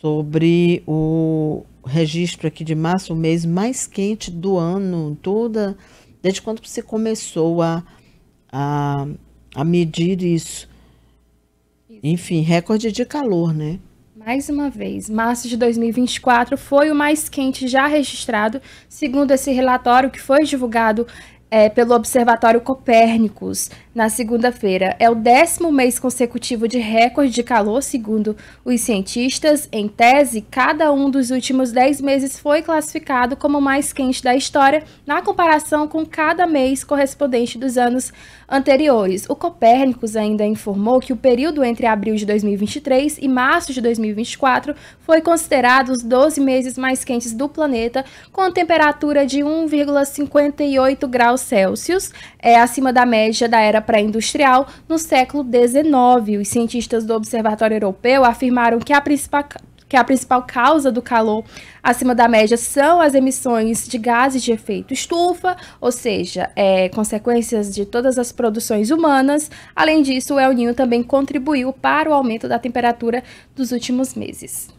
sobre o registro aqui de março, o mês mais quente do ano, toda desde quando você começou a, a, a medir isso. isso. Enfim, recorde de calor, né? Mais uma vez, março de 2024 foi o mais quente já registrado, segundo esse relatório que foi divulgado é, pelo Observatório Copérnicos na segunda-feira. É o décimo mês consecutivo de recorde de calor, segundo os cientistas. Em tese, cada um dos últimos dez meses foi classificado como o mais quente da história, na comparação com cada mês correspondente dos anos anteriores. O Copérnicos ainda informou que o período entre abril de 2023 e março de 2024 foi considerado os 12 meses mais quentes do planeta, com temperatura de 1,58 graus graus Celsius, é acima da média da era pré-industrial no século XIX. Os cientistas do Observatório Europeu afirmaram que a principal que a principal causa do calor acima da média são as emissões de gases de efeito estufa, ou seja, é, consequências de todas as produções humanas. Além disso, o El Ninho também contribuiu para o aumento da temperatura dos últimos meses.